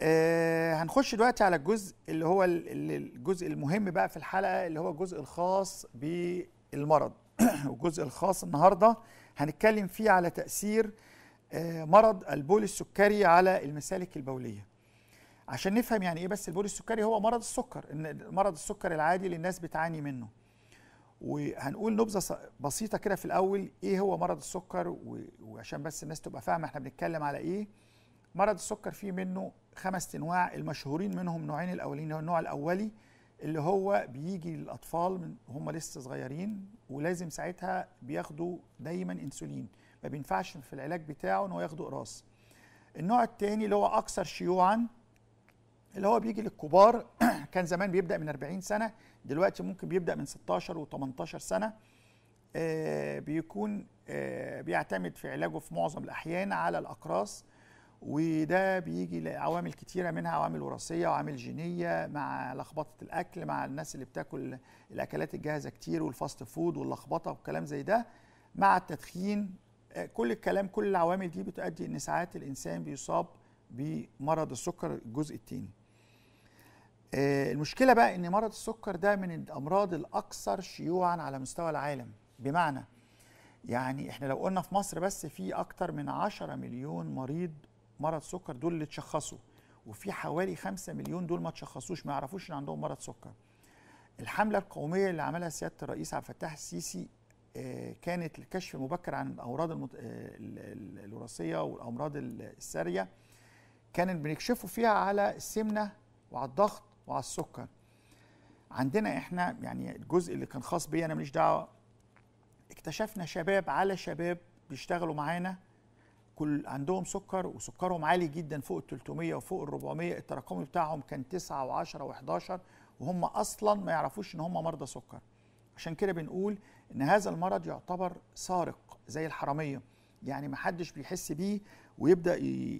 آه هنخش دلوقتي على الجزء اللي هو الجزء المهم بقى في الحلقه اللي هو الجزء الخاص بالمرض والجزء الخاص النهارده هنتكلم فيه على تاثير آه، مرض البول السكري على المسالك البوليه عشان نفهم يعني ايه بس البول السكري هو مرض السكر ان مرض السكر العادي اللي الناس بتعاني منه وهنقول نبذه بسيطه كده في الاول ايه هو مرض السكر وعشان بس الناس تبقى فاهمه احنا بنتكلم على ايه مرض السكر فيه منه خمس انواع المشهورين منهم نوعين الاولين هو النوع الاولي اللي هو بيجي للاطفال من هم لسه صغيرين ولازم ساعتها بياخدوا دايما انسولين ما بينفعش في العلاج بتاعه ان هو ياخدوا قراص النوع الثاني اللي هو اكثر شيوعا اللي هو بيجي للكبار كان زمان بيبدا من 40 سنه دلوقتي ممكن بيبدا من 16 و18 سنه آه بيكون آه بيعتمد في علاجه في معظم الاحيان على الاقراص وده بيجي لعوامل كتيرة منها عوامل وراثية وعوامل جينية مع لخبطة الأكل مع الناس اللي بتاكل الأكلات الجاهزة كتير والفاست فود واللخبطة والكلام زي ده مع التدخين آه، كل الكلام كل العوامل دي بتؤدي إن ساعات الإنسان بيصاب بمرض السكر الجزء التاني آه، المشكلة بقى إن مرض السكر ده من الأمراض الأكثر شيوعا على مستوى العالم بمعنى يعني احنا لو قلنا في مصر بس في اكتر من 10 مليون مريض مرض سكر دول اللي اتشخصوا وفي حوالي 5 مليون دول ما اتشخصوش ما يعرفوش ان عندهم مرض سكر الحمله القوميه اللي عملها سياده الرئيس عبد الفتاح السيسي آه، كانت الكشف مبكر عن الامراض المت... آه، الوراثيه والامراض الساريه كانت بنكشفه فيها على السمنه وعلى الضغط وعلى السكر عندنا احنا يعني الجزء اللي كان خاص بيا انا ماليش دعوه اكتشفنا شباب على شباب بيشتغلوا معانا كل عندهم سكر وسكرهم عالي جدا فوق ال 300 وفوق ال 400 التراكمي بتاعهم كان 9 و10 و11 وهم اصلا ما يعرفوش ان هم مرضى سكر عشان كده بنقول ان هذا المرض يعتبر سارق زي الحراميه يعني ما حدش بيحس بيه ويبدا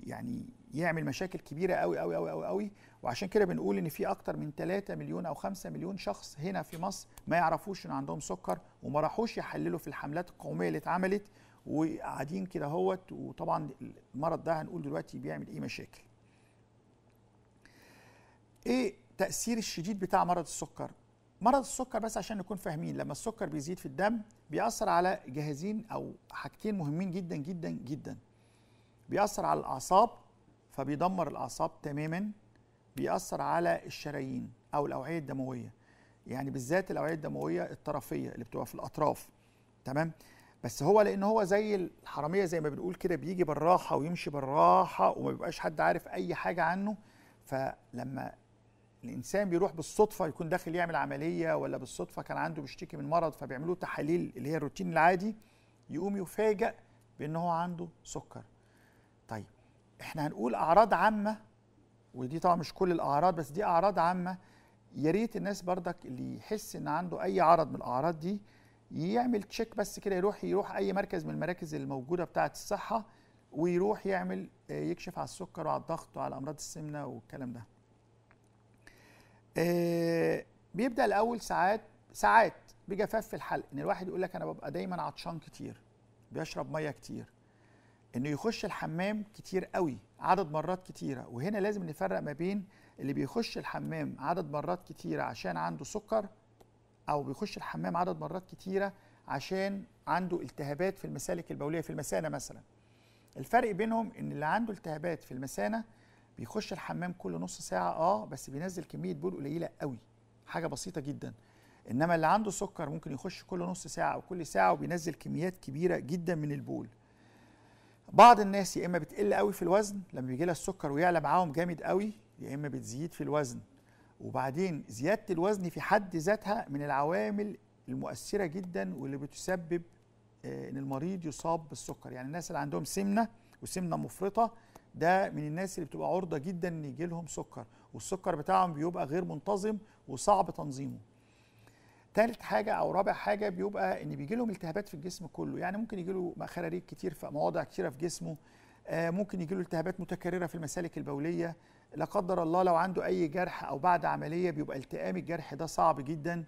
يعني يعمل مشاكل كبيره قوي قوي قوي قوي قوي وعشان كده بنقول ان في اكتر من 3 مليون او 5 مليون شخص هنا في مصر ما يعرفوش ان عندهم سكر وما راحوش يحللوا في الحملات القوميه اللي اتعملت وقاعدين كده اهوت وطبعا المرض ده هنقول دلوقتي بيعمل ايه مشاكل ايه التاثير الشديد بتاع مرض السكر مرض السكر بس عشان نكون فاهمين لما السكر بيزيد في الدم بيأثر على جهازين او حاجتين مهمين جدا جدا جدا بيأثر على الاعصاب فبيدمر الاعصاب تماما بيأثر على الشرايين او الاوعيه الدمويه يعني بالذات الاوعيه الدمويه الطرفيه اللي بتبقى في الاطراف تمام بس هو لان هو زي الحراميه زي ما بنقول كده بيجي بالراحه ويمشي بالراحه وما بيبقاش حد عارف اي حاجه عنه فلما الانسان بيروح بالصدفه يكون داخل يعمل عمليه ولا بالصدفه كان عنده بيشتكي من مرض فبيعملوا تحاليل اللي هي الروتين العادي يقوم يفاجئ بان هو عنده سكر طيب احنا هنقول اعراض عامه ودي طبعا مش كل الاعراض بس دي اعراض عامه يا ريت الناس بردك اللي يحس ان عنده اي عرض من الاعراض دي يعمل تشيك بس كده يروح يروح اي مركز من المراكز الموجوده بتاعه الصحه ويروح يعمل آه، يكشف على السكر وعلى الضغط وعلى امراض السمنه والكلام ده آه، بيبدا الاول ساعات ساعات بجفاف في الحلق ان الواحد يقول لك انا ببقى دايما عطشان كتير بيشرب ميه كتير انه يخش الحمام كتير قوي عدد مرات كتيره وهنا لازم نفرق ما بين اللي بيخش الحمام عدد مرات كتيره عشان عنده سكر او بيخش الحمام عدد مرات كتيره عشان عنده التهابات في المسالك البوليه في المثانه مثلا الفرق بينهم ان اللي عنده التهابات في المثانه بيخش الحمام كل نص ساعه اه بس بينزل كميه بول قليله قوي حاجه بسيطه جدا انما اللي عنده سكر ممكن يخش كل نص ساعه او كل ساعه وبينزل كميات كبيره جدا من البول بعض الناس يا اما بتقل قوي في الوزن لما بيجي لها السكر ويعلى معاهم جامد قوي يا اما بتزيد في الوزن وبعدين زياده الوزن في حد ذاتها من العوامل المؤثره جدا واللي بتسبب آه، ان المريض يصاب بالسكر يعني الناس اللي عندهم سمنه وسمنه مفرطه ده من الناس اللي بتبقى عرضه جدا ان يجي لهم سكر والسكر بتاعهم بيبقى غير منتظم وصعب تنظيمه ثالث حاجه او رابع حاجه بيبقى ان بيجي لهم التهابات في الجسم كله يعني ممكن يجي له خراريج كتير في مواضع كتيره في جسمه آه، ممكن يجيله التهابات متكرره في المسالك البوليه لا قدر الله لو عنده اي جرح او بعد عمليه بيبقى التئام الجرح ده صعب جدا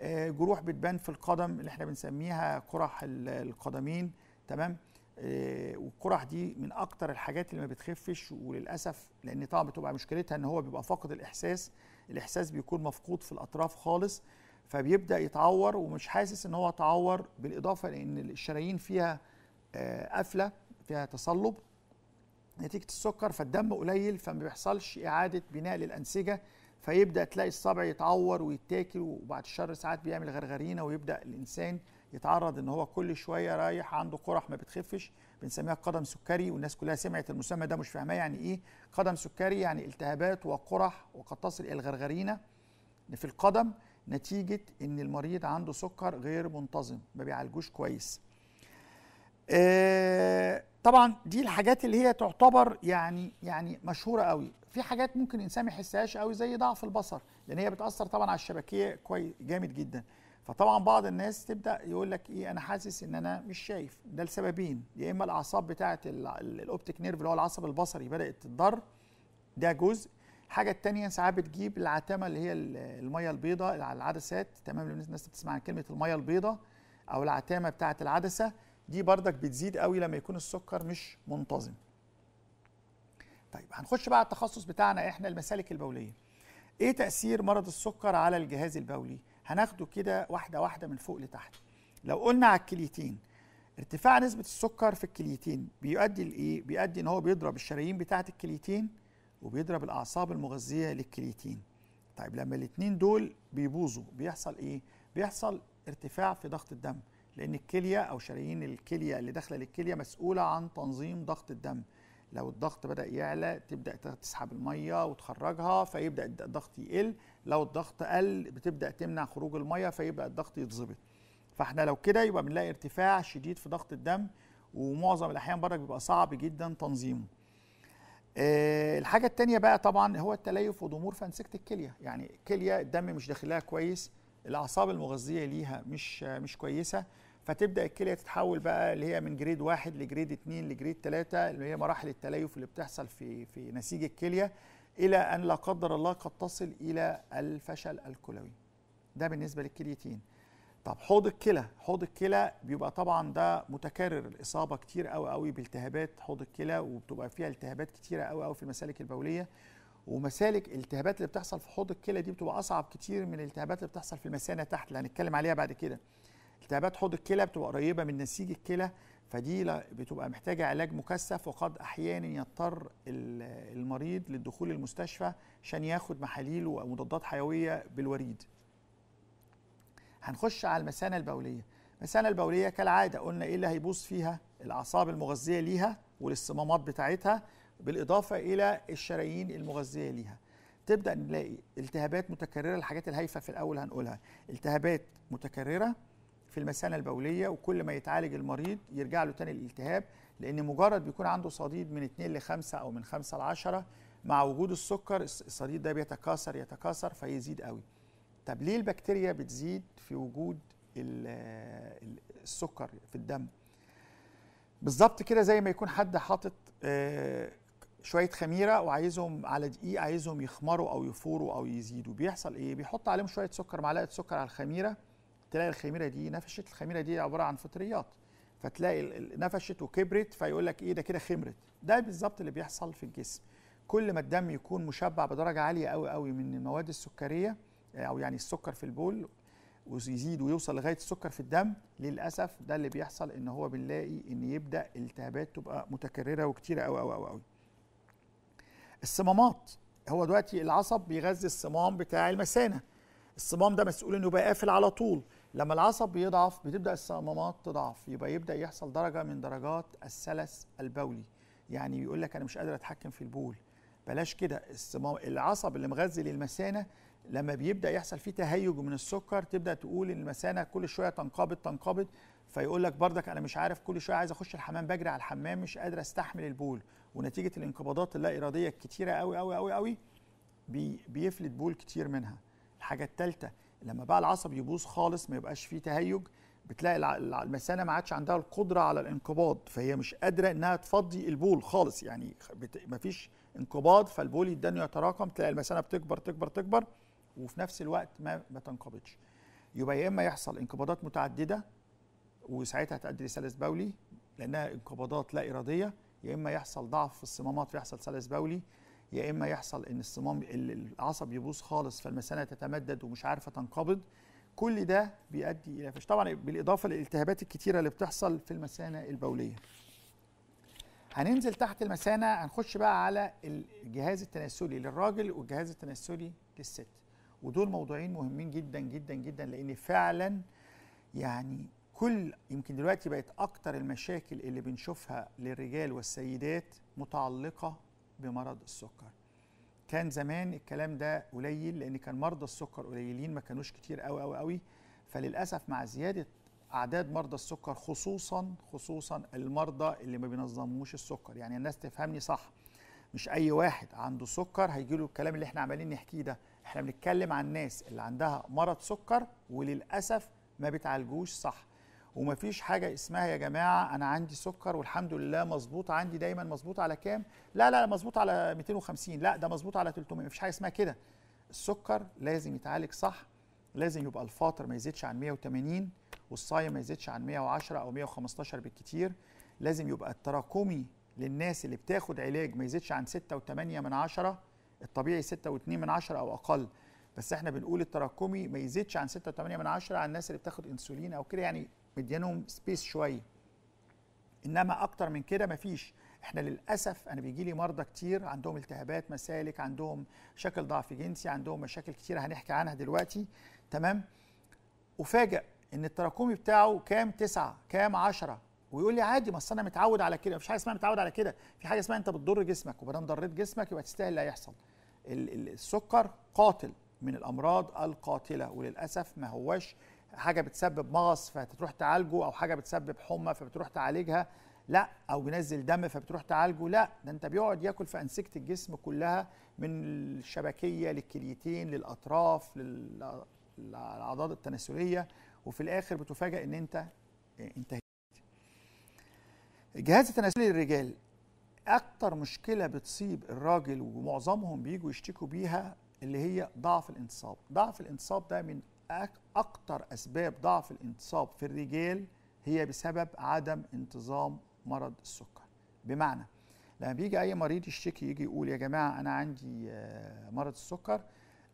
آه، جروح بتبان في القدم اللي احنا بنسميها قرح القدمين تمام آه، والقرح دي من اكتر الحاجات اللي ما بتخفش وللاسف لان طبعا بتبقى مشكلتها ان هو بيبقى فاقد الاحساس الاحساس بيكون مفقود في الاطراف خالص فبيبدا يتعور ومش حاسس ان هو اتعور بالاضافه لان الشرايين فيها قفله فيها تصلب نتيجه السكر فالدم قليل فما بيحصلش اعاده بناء للانسجه فيبدا تلاقي الصبع يتعور ويتاكل وبعد الشر ساعات بيعمل غرغرينه ويبدا الانسان يتعرض ان هو كل شويه رايح عنده قرح ما بتخفش بنسميها قدم سكري والناس كلها سمعت المسمى ده مش فاهماه يعني ايه قدم سكري يعني التهابات وقرح وقد تصل الى الغرغرينه في القدم نتيجه ان المريض عنده سكر غير منتظم ما بيعالجوش كويس طبعا دي الحاجات اللي هي تعتبر يعني يعني مشهوره قوي في حاجات ممكن الانسان ما يحسهاش قوي زي ضعف البصر لان هي بتاثر طبعا على الشبكيه كويس جامد جدا فطبعا بعض الناس تبدا يقول لك ايه انا حاسس ان انا مش شايف ده لسببين يا اما الاعصاب بتاعه الاوبتيك نيرف اللي هو العصب البصري بدات تضر ده جزء الحاجه الثانيه ساعات بتجيب العتمه اللي هي الميه البيضاء على العدسات تمام الناس بتسمع عن كلمه الميه البيضاء او العتامه بتاعه العدسه دي بردك بتزيد قوي لما يكون السكر مش منتظم طيب هنخش بقى على التخصص بتاعنا احنا المسالك البوليه ايه تاثير مرض السكر على الجهاز البولي هناخده كده واحده واحده من فوق لتحت لو قلنا على الكليتين ارتفاع نسبه السكر في الكليتين بيؤدي لايه بيؤدي ان هو بيضرب الشرايين بتاعه الكليتين وبيضرب الاعصاب المغذيه للكليتين طيب لما الاثنين دول بيبوظوا بيحصل ايه بيحصل ارتفاع في ضغط الدم لان الكليه او شرايين الكليه اللي داخله للكليه مسؤوله عن تنظيم ضغط الدم لو الضغط بدا يعلى تبدا تسحب الميه وتخرجها فيبدا الضغط يقل لو الضغط قل بتبدا تمنع خروج الميه فيبدا الضغط يتظبط فاحنا لو كده يبقى بنلاقي ارتفاع شديد في ضغط الدم ومعظم الاحيان برضك بيبقى صعب جدا تنظيمه أه الحاجه الثانيه بقى طبعا هو التليف وضمور في انسجه الكليه يعني الكليه الدم مش داخلها كويس الاعصاب المغذيه ليها مش مش كويسه فتبدا الكليه تتحول بقى اللي هي من جريد واحد لجريد اتنين لجريد تلاته اللي هي مراحل التليف اللي بتحصل في في نسيج الكليه الى ان لا قدر الله قد تصل الى الفشل الكلوي ده بالنسبه للكليتين طب حوض الكلى حوض الكلى بيبقى طبعا ده متكرر الاصابه كتير قوي قوي بالتهابات حوض الكلى وبتبقى فيها التهابات كتيره قوي قوي في المسالك البوليه ومسالك الالتهابات اللي بتحصل في حوض الكلى دي بتبقى اصعب كتير من الالتهابات اللي بتحصل في المثانه تحت اللي هنتكلم عليها بعد كده التهابات حوض الكلى بتبقى قريبه من نسيج الكلى فدي بتبقى محتاجه علاج مكثف وقد احيانا يضطر المريض للدخول المستشفى عشان ياخد محاليل ومضادات حيويه بالوريد هنخش على المثانه البوليه المثانه البوليه كالعاده قلنا ايه اللي هيبوظ فيها الاعصاب المغذيه ليها والاصطمامات بتاعتها بالاضافه الى الشرايين المغذيه ليها تبدا نلاقي التهابات متكرره الحاجات الهايفه في الاول هنقولها التهابات متكرره في المثانه البوليه وكل ما يتعالج المريض يرجع له تاني الالتهاب لان مجرد بيكون عنده صديد من 2 ل 5 او من 5 ل 10 مع وجود السكر الصديد ده بيتكاثر يتكاثر فيزيد قوي طب ليه البكتيريا بتزيد في وجود السكر في الدم بالظبط كده زي ما يكون حد حاطط آه، شويه خميره وعايزهم على دقيق عايزهم يخمروا او يفوروا او يزيدوا بيحصل ايه بيحط عليهم شويه سكر معلقه سكر على الخميره تلاقي الخميره دي نفشت الخميره دي عباره عن فطريات فتلاقي نفشت وكبرت فيقول لك ايه ده كده خمرت ده بالظبط اللي بيحصل في الجسم كل ما الدم يكون مشبع بدرجه عاليه قوي قوي من المواد السكريه آه، او يعني السكر في البول ويزيد ويوصل لغايه السكر في الدم للاسف ده اللي بيحصل ان هو بنلاقي ان يبدا التهابات تبقى متكرره وكتيره قوي قوي قوي قوي الصمامات هو دلوقتي العصب بيغذي الصمام بتاع المثانه الصمام ده مسؤول انه يبقى قافل على طول لما العصب بيضعف بتبدا الصمامات تضعف يبقى يبدا يحصل درجه من درجات السلس البولي يعني بيقول لك انا مش قادر اتحكم في البول بلاش كده الصمام العصب اللي مغذي للمثانه لما بيبدا يحصل فيه تهيج من السكر تبدا تقول ان المثانه كل شويه تنقبض تنقبض فيقول لك بردك انا مش عارف كل شويه عايز اخش الحمام بجري على الحمام مش قادر استحمل البول ونتيجه الانقباضات اللا اراديه الكتيره قوي قوي قوي قوي بي بيفلت بول كتير منها الحاجه الثالثه لما بقى العصب يبوظ خالص ما يبقاش فيه تهيج بتلاقي المثانه ما عادش عندها القدره على الانقباض فهي مش قادره انها تفضي البول خالص يعني ما فيش انقباض فالبول يدن يتراكم تلاقي المثانه بتكبر تكبر تكبر وفي نفس الوقت ما, ما تنقبضش يبقى يا اما يحصل انقباضات متعدده وساعتها تؤدي لسلس بولي لانها انقباضات لا اراديه يا اما يحصل ضعف في الصمامات فيحصل سلس بولي يا اما يحصل ان الصمام العصب يبوظ خالص فالمثانه تتمدد ومش عارفه تنقبض كل ده بيؤدي الى فش طبعا بالاضافه للالتهابات الكتيره اللي بتحصل في المثانه البوليه هننزل تحت المثانه هنخش بقى على الجهاز التناسلي للراجل والجهاز التناسلي للست ودول موضوعين مهمين جدا جدا جدا لان فعلا يعني كل يمكن دلوقتي بقت اكتر المشاكل اللي بنشوفها للرجال والسيدات متعلقه بمرض السكر كان زمان الكلام ده قليل لان كان مرضى السكر قليلين ما كانوش كتير قوي قوي قوي فللاسف مع زياده اعداد مرضى السكر خصوصا خصوصا المرضى اللي ما بينظموش السكر يعني الناس تفهمني صح مش اي واحد عنده سكر هيجي له الكلام اللي احنا عمالين نحكيه ده احنا بنتكلم عن الناس اللي عندها مرض سكر وللاسف ما بتعالجوش صح وما فيش حاجه اسمها يا جماعه انا عندي سكر والحمد لله مظبوط عندي دايما مظبوط على كام لا لا مظبوط على 250 لا ده مظبوط على 300 ما فيش حاجه اسمها كده السكر لازم يتعالج صح لازم يبقى الفاطر ما يزيدش عن 180 والصايم ما يزيدش عن 110 او 115 بالكتير لازم يبقى التراكمي للناس اللي بتاخد علاج ما يزيدش عن 6 و8 من عشرة الطبيعي 6 و2 من عشرة او اقل بس احنا بنقول التراكمي ما يزيدش عن 6 و8 من عشرة على الناس اللي بتاخد انسولين او كده يعني مديانهم سبيس شويه انما اكتر من كده مفيش احنا للاسف انا بيجي لي مرضى كتير عندهم التهابات مسالك عندهم شكل ضعف جنسي عندهم مشاكل كتير هنحكي عنها دلوقتي تمام افاجئ ان التراكمي بتاعه كام تسعة كام عشرة ويقول لي عادي ما انا متعود على كده مفيش حاجه اسمها متعود على كده في حاجه اسمها انت بتضر جسمك وبدل ضريت جسمك يبقى تستاهل اللي هيحصل السكر قاتل من الامراض القاتله وللاسف ما هوش حاجه بتسبب مغص فتروح تعالجه او حاجه بتسبب حمى فبتروح تعالجها لا او بينزل دم فبتروح تعالجه لا ده انت بيقعد ياكل في انسجه الجسم كلها من الشبكيه للكليتين للاطراف للاعضاء التناسليه وفي الاخر بتفاجئ ان انت انتهيت الجهاز التناسلي للرجال اكتر مشكله بتصيب الراجل ومعظمهم بيجوا يشتكوا بيها اللي هي ضعف الانتصاب ضعف الانتصاب ده من اكتر اسباب ضعف الانتصاب في الرجال هي بسبب عدم انتظام مرض السكر بمعنى لما بيجي اي مريض يشتكي يجي يقول يا جماعه انا عندي آه، مرض السكر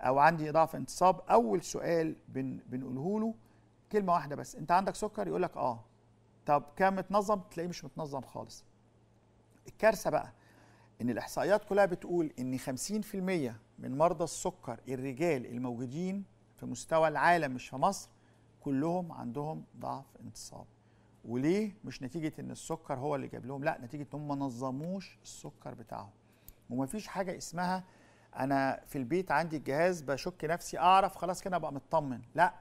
او عندي ضعف انتصاب اول سؤال بن بنقوله له كلمه واحده بس انت عندك سكر يقول لك اه طب كام متنظم تلاقيه مش متنظم خالص الكارثه بقى ان الاحصائيات كلها بتقول ان 50% من مرضى السكر الرجال الموجودين في مستوى العالم مش في مصر كلهم عندهم ضعف انتصاب وليه مش نتيجه ان السكر هو اللي جاب لهم لا نتيجه ان هم ما نظموش السكر بتاعهم وما فيش حاجه اسمها انا في البيت عندي الجهاز بشك نفسي اعرف خلاص كده ابقى مطمن لا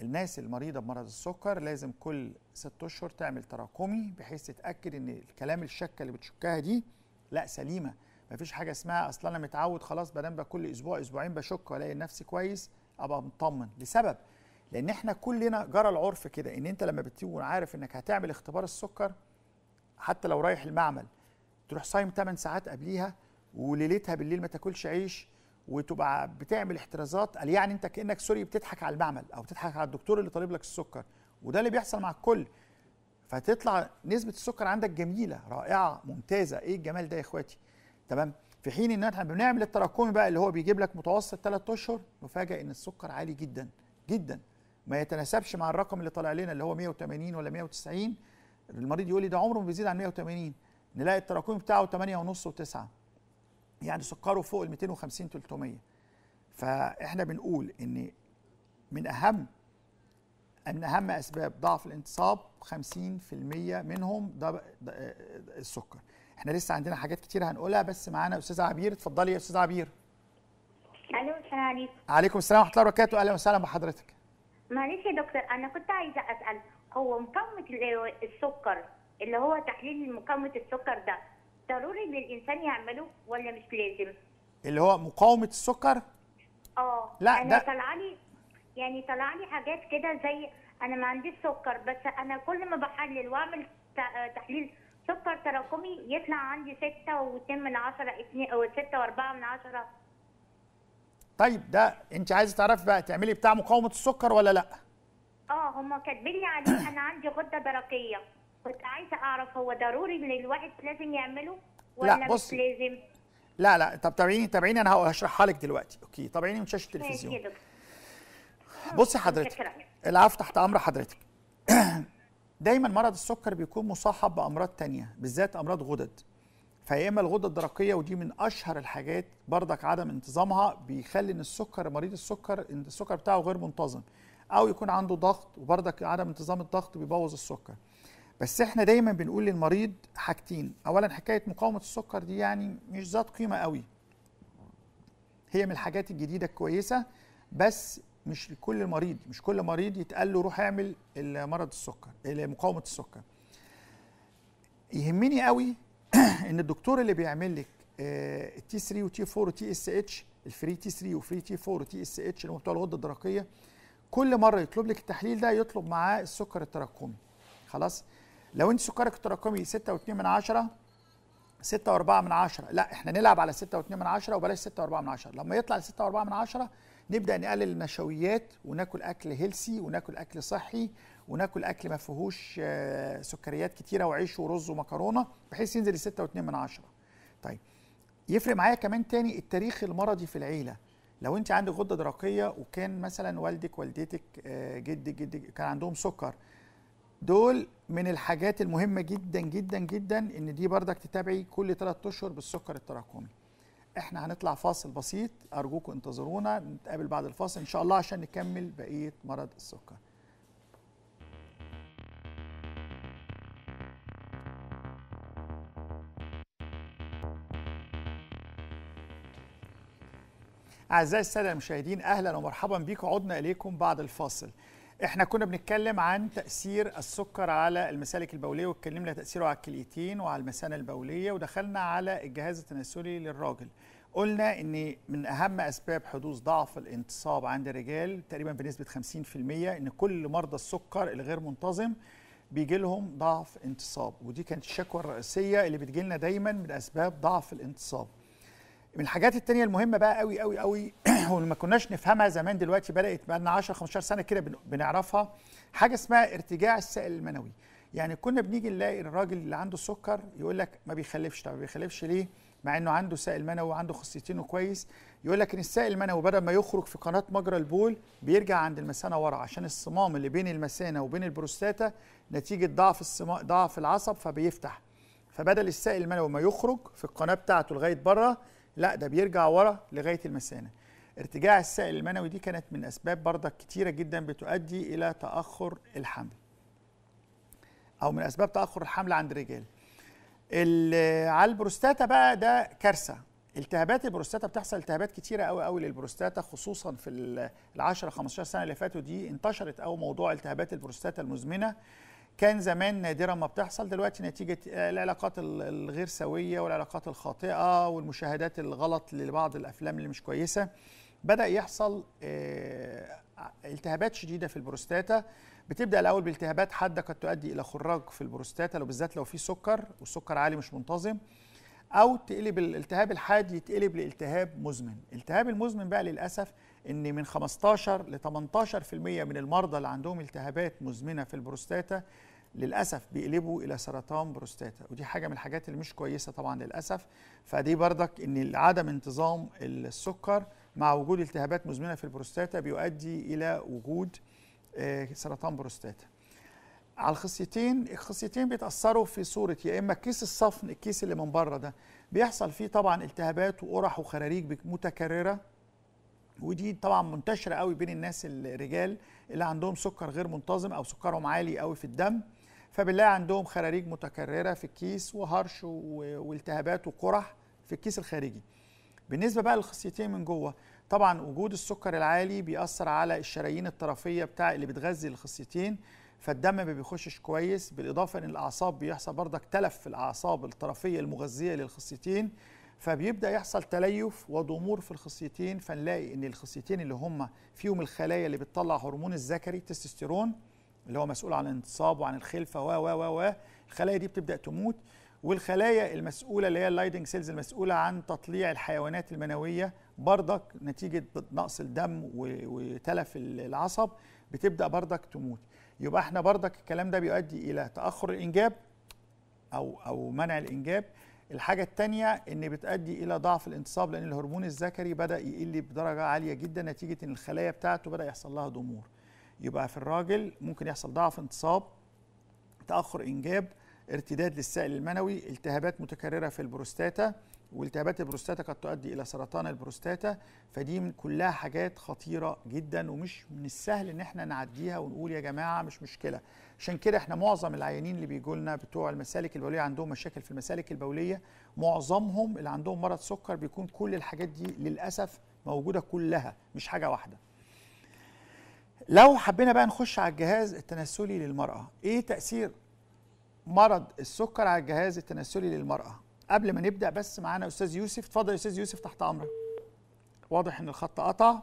الناس المريضه بمرض السكر لازم كل ست اشهر تعمل تراكمي بحيث تتاكد ان الكلام الشكه اللي بتشكها دي لا سليمه ما فيش حاجه اسمها اصلا انا متعود خلاص بنام كل اسبوع اسبوعين بشك والاقي نفسي كويس ابقى مطمن لسبب لان احنا كلنا جرى العرف كده ان انت لما بتكون عارف انك هتعمل اختبار السكر حتى لو رايح المعمل تروح صايم 8 ساعات قبليها وليلتها بالليل ما تاكلش عيش وتبقى بتعمل احترازات قال يعني انت كانك سوري بتضحك على المعمل او بتضحك على الدكتور اللي طالب لك السكر وده اللي بيحصل مع الكل فتطلع نسبه السكر عندك جميله رائعه ممتازه ايه الجمال ده يا اخواتي تمام في حين ان احنا بنعمل التراكمي بقى اللي هو بيجيب لك متوسط 3 اشهر نفاجئ ان السكر عالي جدا جدا ما يتناسبش مع الرقم اللي طالع لنا اللي هو 180 ولا 190 المريض يقول لي ده عمره ما بيزيد عن 180 نلاقي التراكمي بتاعه 8.5 و9 يعني سكره فوق ال 250 300 فاحنا بنقول ان من اهم ان اهم اسباب ضعف الانتصاب 50% منهم ده السكر احنا لسه عندنا حاجات كتير هنقولها بس معانا استاذه عبير اتفضلي يا استاذه عبير الو السلام عليكم عليكم السلام ورحمه الله وبركاته اهلا وسهلا بحضرتك معلش يا دكتور انا كنت عايزه اسال هو مقاومه السكر اللي هو تحليل مقاومه السكر ده ضروري ان الانسان يعمله ولا مش لازم اللي هو مقاومه السكر اه لا انا يعني ده... طلع لي يعني طلع لي حاجات كده زي انا ما عنديش سكر بس انا كل ما بحلل واعمل تحليل سكر تراكمي يطلع عندي 6.2 من 10 6 و4 من 10 طيب ده انت عايزه تعرفي بقى تعملي بتاع مقاومه السكر ولا لا؟ اه هما كاتبين لي عليه انا عندي غده درقيه كنت عايزه اعرف هو ضروري ان الواحد لازم يعمله ولا لا بص مش لازم؟ لا لا طب تابعيني تابعيني انا هشرحها لك دلوقتي اوكي تابعيني من شاشه التلفزيون بصي حضرتك العفو تحت امر حضرتك دايما مرض السكر بيكون مصاحب بامراض تانية بالذات امراض غدد فيا اما الغده الدرقيه ودي من اشهر الحاجات بردك عدم انتظامها بيخلي ان السكر مريض السكر ان السكر بتاعه غير منتظم او يكون عنده ضغط وبردك عدم انتظام الضغط بيبوظ السكر بس احنا دايما بنقول للمريض حاجتين اولا حكايه مقاومه السكر دي يعني مش ذات قيمه قوي هي من الحاجات الجديده الكويسه بس مش لكل مريض مش كل مريض يتقال له روح اعمل مرض السكر مقاومه السكر يهمني قوي ان الدكتور اللي بيعمل لك تي 3 وتي 4 وتي اس اتش الفري تي 3 وفري تي 4 وتي اس اتش اللي هو بتوع الغده الدرقيه كل مره يطلب لك التحليل ده يطلب معاه السكر التراكمي خلاص لو انت سكرك التراكمي 6.2 من 10 6.4 من 10 لا احنا نلعب على 6.2 من 10 وبلاش 6.4 من 10 لما يطلع ل 6.4 من 10 نبدا نقلل النشويات وناكل اكل هيلسي وناكل اكل صحي وناكل اكل ما فيهوش آه، سكريات كتيره وعيش ورز ومكرونه بحيث ينزل ل 6.2 من عشرة طيب يفرق معايا كمان تاني التاريخ المرضي في العيله لو انت عندك غده درقيه وكان مثلا والدك والدتك آه، جدك جدك كان عندهم سكر دول من الحاجات المهمه جدا جدا جدا ان دي بردك تتابعي كل 3 اشهر بالسكر التراكمي احنا هنطلع فاصل بسيط ارجوكم انتظرونا نتقابل بعد الفاصل ان شاء الله عشان نكمل بقيه مرض السكر أعزائي السادة المشاهدين أهلا ومرحبا بكم عدنا إليكم بعد الفاصل احنا كنا بنتكلم عن تاثير السكر على المسالك البوليه واتكلمنا تاثيره على الكليتين وعلى المثانه البوليه ودخلنا على الجهاز التناسلي للراجل قلنا ان من اهم اسباب حدوث ضعف الانتصاب عند الرجال تقريبا بنسبه 50% ان كل مرضى السكر الغير منتظم بيجي لهم ضعف انتصاب ودي كانت الشكوى الرئيسيه اللي بتجي لنا دايما من اسباب ضعف الانتصاب من الحاجات التانية المهمة بقى قوي قوي قوي وما كناش نفهمها زمان دلوقتي بدأت بقى لنا 10 15 سنة كده بنعرفها حاجة اسمها ارتجاع السائل المنوي يعني كنا بنيجي نلاقي الراجل اللي عنده سكر يقول لك ما بيخلفش طب ما بيخلفش ليه مع انه عنده سائل منوي وعنده خصيتينه كويس يقول لك ان السائل المنوي بدل ما يخرج في قناه مجرى البول بيرجع عند المثانه ورا عشان الصمام اللي بين المثانه وبين البروستاتا نتيجه ضعف الصما... ضعف العصب فبيفتح فبدل السائل المنوي ما يخرج في القناه بتاعته لغايه بره لا ده بيرجع ورا لغايه المثانه ارتجاع السائل المنوي دي كانت من اسباب برضك كتيره جدا بتؤدي الى تاخر الحمل او من اسباب تاخر الحمل عند الرجال على البروستاتا بقى ده كارثه التهابات البروستاتا بتحصل التهابات كتيره قوي قوي للبروستاتا خصوصا في ال 10 15 سنه اللي فاتوا دي انتشرت قوي موضوع التهابات البروستاتا المزمنه كان زمان نادرا ما بتحصل دلوقتي نتيجه آه، العلاقات الغير سويه والعلاقات الخاطئه والمشاهدات الغلط لبعض الافلام اللي مش كويسه بدا يحصل آه، التهابات شديده في البروستاتا بتبدا الاول بالتهابات حاده قد تؤدي الى خراج في البروستاتا لو بالذات لو في سكر والسكر عالي مش منتظم او تقلب الالتهاب الحاد يتقلب لالتهاب مزمن الالتهاب المزمن بقى للاسف ان من 15 ل 18% من المرضى اللي عندهم التهابات مزمنه في البروستاتا للاسف بيقلبوا الى سرطان بروستاتا ودي حاجه من الحاجات اللي مش كويسه طبعا للاسف فدي بردك ان عدم انتظام السكر مع وجود التهابات مزمنه في البروستاتا بيؤدي الى وجود آه، سرطان بروستاتا على الخصيتين الخصيتين بيتاثروا في صوره يا اما كيس الصفن الكيس اللي من بره ده بيحصل فيه طبعا التهابات وقرح وخراريج متكرره ودي طبعا منتشره قوي بين الناس الرجال اللي عندهم سكر غير منتظم او سكرهم عالي قوي في الدم فبالله عندهم خراريج متكرره في الكيس وهرش والتهابات وقرح في الكيس الخارجي بالنسبه بقى للخصيتين من جوه طبعا وجود السكر العالي بيأثر على الشرايين الطرفيه بتاع اللي بتغذي الخصيتين فالدم ما بيخشش كويس بالاضافه ان الاعصاب بيحصل برضك تلف في الاعصاب الطرفيه المغذيه للخصيتين فبيبدا يحصل تليف وضمور في الخصيتين فنلاقي ان الخصيتين اللي هم فيهم الخلايا اللي بتطلع هرمون الذكري التستوستيرون اللي هو مسؤول عن الانتصاب وعن الخلفه و و و الخلايا دي بتبدا تموت والخلايا المسؤوله اللي هي اللايدنج سيلز المسؤوله عن تطليع الحيوانات المنويه بردك نتيجه نقص الدم وتلف العصب بتبدا بردك تموت يبقى احنا بردك الكلام ده بيؤدي الى تاخر الانجاب او او منع الانجاب الحاجة التانية ان بتؤدي الى ضعف الانتصاب لان الهرمون الذكري بدأ يقل بدرجة عالية جدا نتيجة ان الخلايا بتاعته بدأ يحصل لها ضمور يبقى في الراجل ممكن يحصل ضعف انتصاب تأخر انجاب ارتداد للسائل المنوي التهابات متكررة في البروستاتا والتهابات البروستاتا قد تؤدي الى سرطان البروستاتا فدي كلها حاجات خطيره جدا ومش من السهل ان احنا نعديها ونقول يا جماعه مش مشكله عشان كده احنا معظم العيانين اللي بيجوا لنا بتوع المسالك البوليه عندهم مشاكل في المسالك البوليه معظمهم اللي عندهم مرض سكر بيكون كل الحاجات دي للاسف موجوده كلها مش حاجه واحده لو حبينا بقى نخش على الجهاز التناسلي للمراه ايه تاثير مرض السكر على الجهاز التناسلي للمراه قبل ما نبدا بس معانا استاذ يوسف اتفضل يا استاذ يوسف تحت امرك واضح ان الخط قطع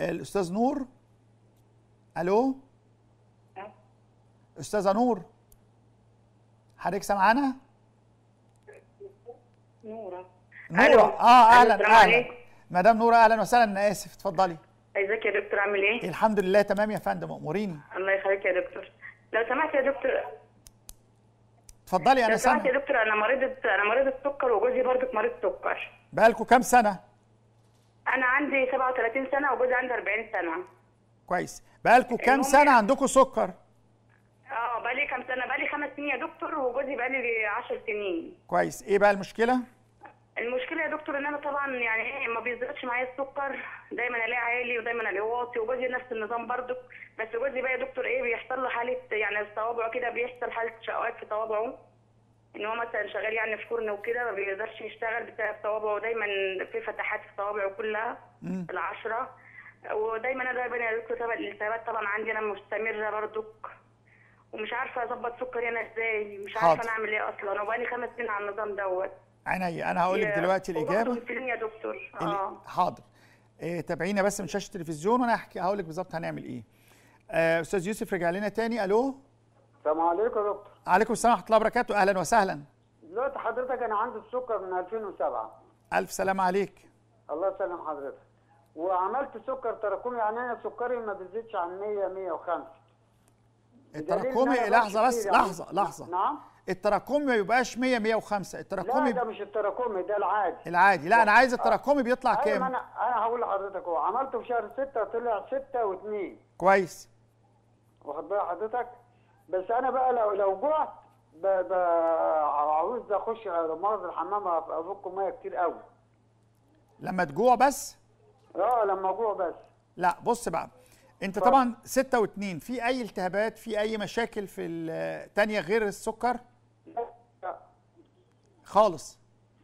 الاستاذ نور الو استاذه نور حضرتك سامعانا نوره نوره اه اهلا اهلا مدام نوره اهلا وسهلا انا اسف اتفضلي ازيك يا دكتور عامل ايه الحمد لله تمام يا فندم اموريني الله يخليك يا دكتور لو سمحت يا دكتور اتفضلي يا سامعك يا دكتور انا مريضه انا مريضه سكر وجوزي برضك مريض سكر بقالكم كام سنه انا عندي 37 سنه وجوزي عنده 40 سنه كويس بقالكم كام سنه يعني- عندكم سكر اه بقالي كام سنه بقالي خمس سنين يا دكتور وجوزي بقالي 10 سنين كويس ايه بقى المشكله المشكله يا دكتور ان انا طبعا يعني ايه ما بيزرقش معايا السكر دايما الاقيه عالي ودايما الاقيه واطي وجوزي نفس النظام برضو بس جوزي بقى يا دكتور ايه بيحصل له حاله يعني الصوابع كده بيحصل حاله شقوات في طوابعه ان هو مثلا شغال يعني في فرن وكده ما بيقدرش يشتغل بسبب صوابعه دايما في فتحات في صوابعه كلها العشره ودايما انا دايما يا دكتور طبعا الالتهابات طبعا عندي انا مستمره برضك ومش عارفه اظبط سكري انا ازاي مش عارفه انا اعمل ايه اصلا وبقالي خمس سنين على النظام دوت عينيا انا هقول لك دلوقتي الاجابه يا دكتور اه حاضر إيه تابعينا بس من شاشه التلفزيون وانا هحكي هقول لك بالظبط هنعمل ايه آه استاذ يوسف رجع لنا تاني الو السلام عليكم يا دكتور عليكم السلام ورحمه الله وبركاته اهلا وسهلا دلوقتي حضرتك انا عندي السكر من 2007 الف سلام عليك الله يسلم حضرتك وعملت سكر تراكمي يعني انا سكري ما بيزيدش عن 100 105 التراكمي لحظه بس يعني. لحظه لحظه نعم التراكمي ما يبقاش 100 105 التراكمي لا ده مش التراكمي ده العادي العادي لا انا عايز آه. التراكمي بيطلع أيوة كام انا انا هقول لحضرتك اهو عملته في شهر 6 طلع 6 و2 كويس واخد بال حضرتك بس انا بقى لو لو جعت عاوز اخش مرض الحمام افك ميه كتير قوي لما تجوع بس اه لما اجوع بس لا بص بقى انت طبعا 6 و2 في اي التهابات في اي مشاكل في التانية غير السكر خالص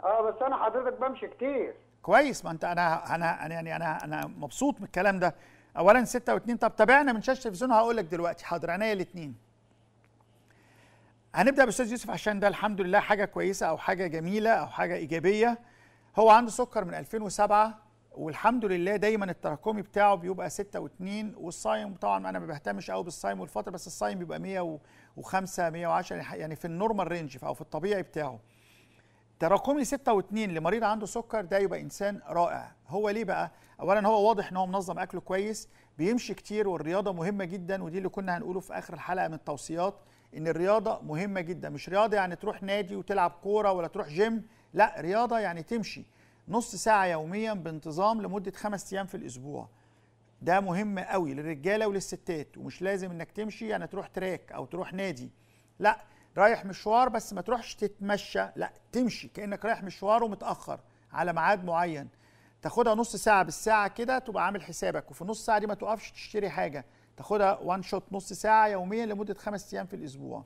اه بس انا حضرتك بمشي كتير كويس ما انت انا انا يعني انا انا مبسوط من الكلام ده اولا ستة واتنين طب تابعنا من شاشه التلفزيون هقول لك دلوقتي حاضر عينيا الاتنين هنبدا باستاذ يوسف عشان ده الحمد لله حاجه كويسه او حاجه جميله او حاجه ايجابيه هو عنده سكر من 2007 والحمد لله دايما التراكمي بتاعه بيبقى 6 و2 والصايم طبعا انا ما بهتمش قوي بالصايم والفطر بس الصايم بيبقى 100 و5 110 يعني في النورمال رينج او في الطبيعي بتاعه تراكمي 6 و2 لمريض عنده سكر ده يبقى انسان رائع هو ليه بقى اولا هو واضح ان هو منظم اكله كويس بيمشي كتير والرياضه مهمه جدا ودي اللي كنا هنقوله في اخر الحلقه من التوصيات ان الرياضه مهمه جدا مش رياضه يعني تروح نادي وتلعب كوره ولا تروح جيم لا رياضه يعني تمشي نص ساعه يوميا بانتظام لمده خمس ايام في الاسبوع ده مهم قوي للرجاله وللستات ومش لازم انك تمشي يعني تروح تراك او تروح نادي لا رايح مشوار بس ما تروحش تتمشى لا تمشي كانك رايح مشوار ومتاخر على ميعاد معين تاخدها نص ساعه بالساعه كده تبقى عامل حسابك وفي نص ساعه دي ما توقفش تشتري حاجه تاخدها وان شوت نص ساعه يوميا لمده خمس ايام في الاسبوع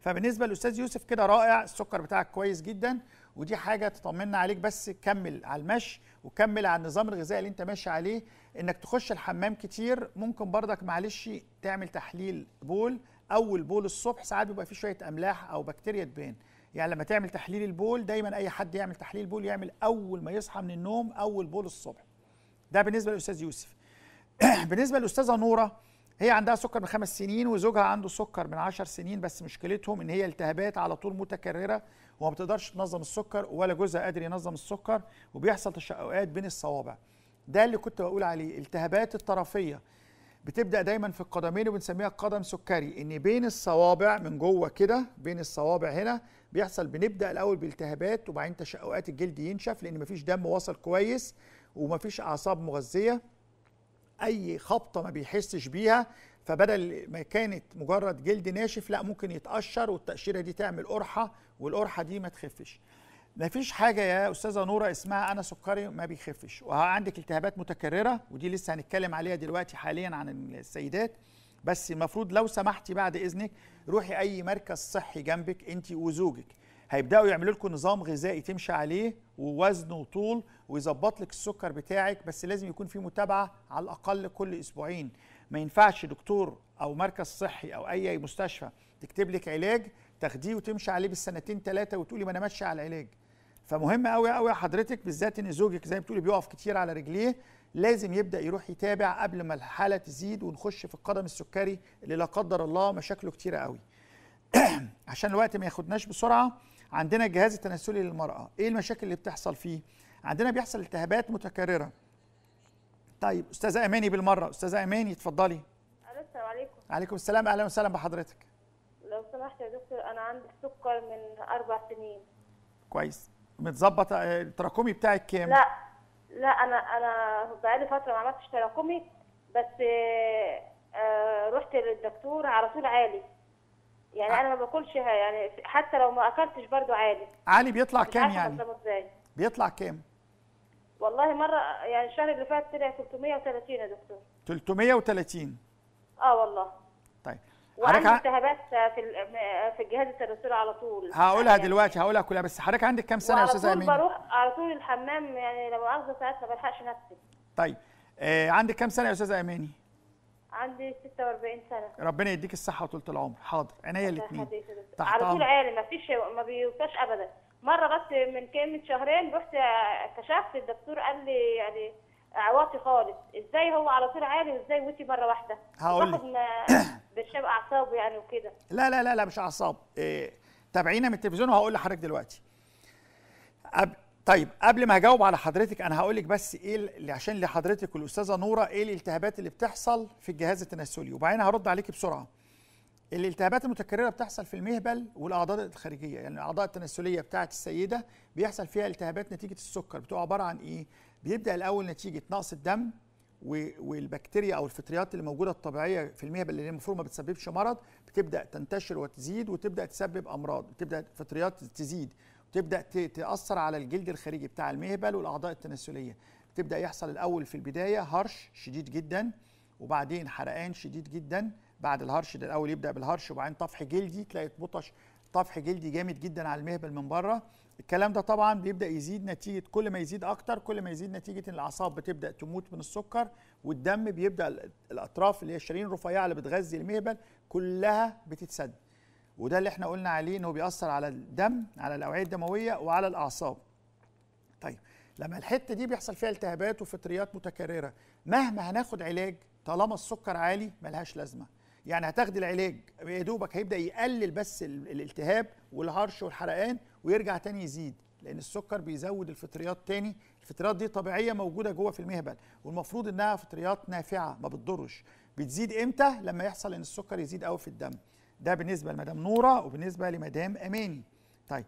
فبالنسبه للاستاذ يوسف كده رائع السكر بتاعك كويس جدا ودي حاجه تطمنا عليك بس كمل على المشي وكمل على النظام الغذائي اللي انت ماشي عليه انك تخش الحمام كتير ممكن برضك معلش تعمل تحليل بول اول بول الصبح ساعات بيبقى فيه شويه املاح او بكتيريا تبان يعني لما تعمل تحليل البول دايما اي حد يعمل تحليل بول يعمل اول ما يصحى من النوم اول بول الصبح ده بالنسبه للاستاذ يوسف بالنسبه للاستاذه نوره هي عندها سكر من خمس سنين وزوجها عنده سكر من عشر سنين بس مشكلتهم ان هي التهابات على طول متكرره وما بتقدرش تنظم السكر ولا جوزها قادر ينظم السكر وبيحصل تشققات بين الصوابع ده اللي كنت بقول عليه التهابات الطرفيه بتبدا دايما في القدمين وبنسميها قدم سكري ان بين الصوابع من جوه كده بين الصوابع هنا بيحصل بنبدا الاول بالتهابات وبعدين تشققات الجلد ينشف لان مفيش دم وصل كويس ومفيش اعصاب مغذيه اي خبطه ما بيحسش بيها فبدل ما كانت مجرد جلد ناشف لا ممكن يتقشر والتقشيره دي تعمل قرحه والقرحه دي ما تخفش ما فيش حاجه يا استاذه نوره اسمها انا سكري ما بيخفش وعندك التهابات متكرره ودي لسه هنتكلم عليها دلوقتي حاليا عن السيدات بس المفروض لو سمحتي بعد اذنك روحي اي مركز صحي جنبك انت وزوجك هيبداوا يعملوا لكم نظام غذائي تمشي عليه ووزن وطول ويظبط لك السكر بتاعك بس لازم يكون في متابعه على الاقل كل اسبوعين ما ينفعش دكتور او مركز صحي او اي مستشفى تكتب لك علاج تاخديه وتمشي عليه بالسنتين ثلاثه وتقولي ما انا ماشيه على العلاج فمهم قوي قوي حضرتك بالذات ان زوجك زي ما بتقولي بيقف كتير على رجليه لازم يبدا يروح يتابع قبل ما الحاله تزيد ونخش في القدم السكري اللي لا قدر الله مشاكله كتيره قوي عشان الوقت ما ياخدناش بسرعه عندنا الجهاز التناسلي للمراه ايه المشاكل اللي بتحصل فيه عندنا بيحصل التهابات متكرره طيب استاذه اماني بالمره استاذه اماني اتفضلي السلام عليكم عليكم السلام اهلا وسهلا بحضرتك لو سمحت يا دكتور انا عندي سكر من اربع سنين كويس متظبط التراكمي آه، بتاعك كام؟ لا لا انا انا بقالي فتره ما عملتش تراكمي بس آه، آه، رحت للدكتور على طول عالي يعني انا ما باكلش يعني حتى لو ما اكلتش برضو عالي عالي بيطلع كام يعني؟ بيطلع كام؟ والله مره يعني الشهر اللي فات طلع 330 يا دكتور 330 اه والله وعندي التهابات في في جهاز التناسل على طول هقولها يعني. دلوقتي هقولها كلها بس حضرتك عندك كام سنه يا استاذه امين؟ بروح على طول الحمام يعني لو مؤاخذه ساعات ما بلحقش نفسي طيب آه عندك كام سنه يا استاذه اماني؟ عندي 46 سنه ربنا يديك الصحه وطولة العمر حاضر عينيا الاثنين على طول عالي ما فيش ما بيوصلش ابدا مره بس من كام من شهرين رحت آه، كشفت الدكتور قال لي يعني عواطي خالص ازاي هو على طول عالي وازاي وتي مره واحده هقول بالشبع اعصاب يعني وكده لا لا لا لا مش اعصاب إيه تابعينا من التلفزيون وهقول لحضرتك دلوقتي أب... طيب قبل ما اجاوب على حضرتك انا هقول لك بس ايه اللي عشان لحضرتك والاستاذه نوره ايه الالتهابات اللي بتحصل في الجهاز التناسلي وبعدين هرد عليكي بسرعه الالتهابات المتكرره بتحصل في المهبل والاعضاء الخارجيه يعني الاعضاء التناسليه بتاعه السيده بيحصل فيها التهابات نتيجه السكر بتبقى عباره عن ايه بيبدا الاول نتيجه نقص الدم والبكتيريا او الفطريات اللي موجوده الطبيعيه في المياه اللي المفروض ما بتسببش مرض بتبدا تنتشر وتزيد وتبدا تسبب امراض بتبدا الفطريات تزيد وتبدا تاثر على الجلد الخارجي بتاع المهبل والاعضاء التناسليه بتبدا يحصل الاول في البدايه هرش شديد جدا وبعدين حرقان شديد جدا بعد الهرش ده الاول يبدا بالهرش وبعدين طفح جلدي تلاقي بطش طفح جلدي جامد جدا على المهبل من بره الكلام ده طبعا بيبدا يزيد نتيجه كل ما يزيد اكتر كل ما يزيد نتيجه ان الاعصاب بتبدا تموت من السكر والدم بيبدا الاطراف اللي هي الشرايين الرفيعه اللي بتغذي المهبل كلها بتتسد وده اللي احنا قلنا عليه انه بيأثر على الدم على الاوعيه الدمويه وعلى الاعصاب طيب لما الحته دي بيحصل فيها التهابات وفطريات متكرره مهما هناخد علاج طالما السكر عالي ملهاش لازمه يعني هتاخد العلاج يا دوبك هيبدا يقلل بس الالتهاب والهرش والحرقان ويرجع تاني يزيد لان السكر بيزود الفطريات تاني الفطريات دي طبيعيه موجوده جوه في المهبل والمفروض انها فطريات نافعه ما بتضرش بتزيد امتى لما يحصل ان السكر يزيد قوي في الدم ده بالنسبه لمدام نوره وبالنسبه لمدام اماني طيب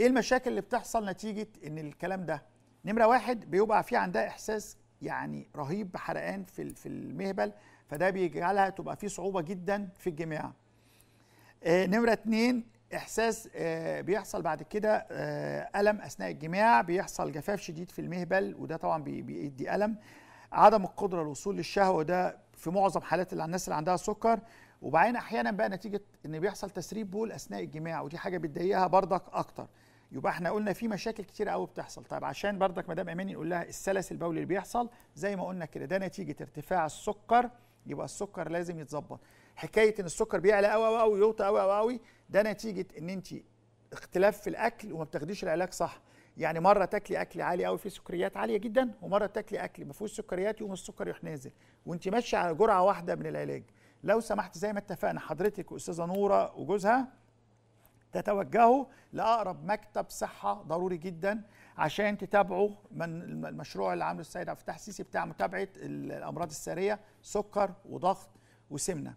ايه المشاكل اللي بتحصل نتيجه ان الكلام ده نمره واحد بيبقى في عندها احساس يعني رهيب بحرقان في في المهبل فده بيجعلها تبقى في صعوبه جدا في الجماع آه، نمره اتنين احساس آه، بيحصل بعد كده آه، الم اثناء الجماع بيحصل جفاف شديد في المهبل وده طبعا بيدي الم عدم القدره للوصول للشهوه وده في معظم حالات الناس اللي عندها سكر وبعدين احيانا بقى نتيجه ان بيحصل تسريب بول اثناء الجماع ودي حاجه بتضايقها بردك اكتر يبقى احنا قلنا في مشاكل كتير قوي بتحصل طيب عشان بردك مدام اماني نقول لها السلس البولي اللي بيحصل زي ما قلنا كده ده نتيجه ارتفاع السكر يبقى السكر لازم يتظبط حكايه ان السكر بيعلى قوي قوي قوي يوطى قوي قوي ده نتيجه ان انت اختلاف في الاكل وما بتاخديش العلاج صح يعني مره تاكلي اكل عالي قوي فيه سكريات عاليه جدا ومره تاكلي اكل ما فيهوش سكريات يقوم السكر يروح نازل وانت ماشيه على جرعه واحده من العلاج لو سمحت زي ما اتفقنا حضرتك واستاذه نوره وجوزها تتوجهوا لاقرب مكتب صحه ضروري جدا عشان تتابعوا من المشروع اللي عامله السيد عبد الفتاح السيسي بتاع متابعه الامراض الساريه سكر وضغط وسمنه.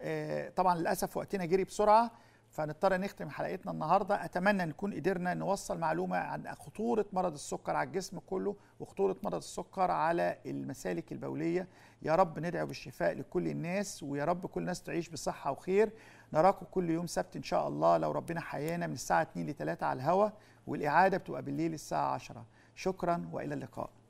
آه، طبعا للاسف وقتنا جري بسرعه فنضطر نختم حلقتنا النهارده اتمنى نكون قدرنا نوصل معلومه عن خطوره مرض السكر على الجسم كله وخطوره مرض السكر على المسالك البوليه يا رب ندعو بالشفاء لكل الناس ويا رب كل الناس تعيش بصحه وخير نراكم كل يوم سبت ان شاء الله لو ربنا حيانا من الساعه 2 ل 3 على الهواء والإعادة بتبقى بالليل الساعة 10 شكرا وإلى اللقاء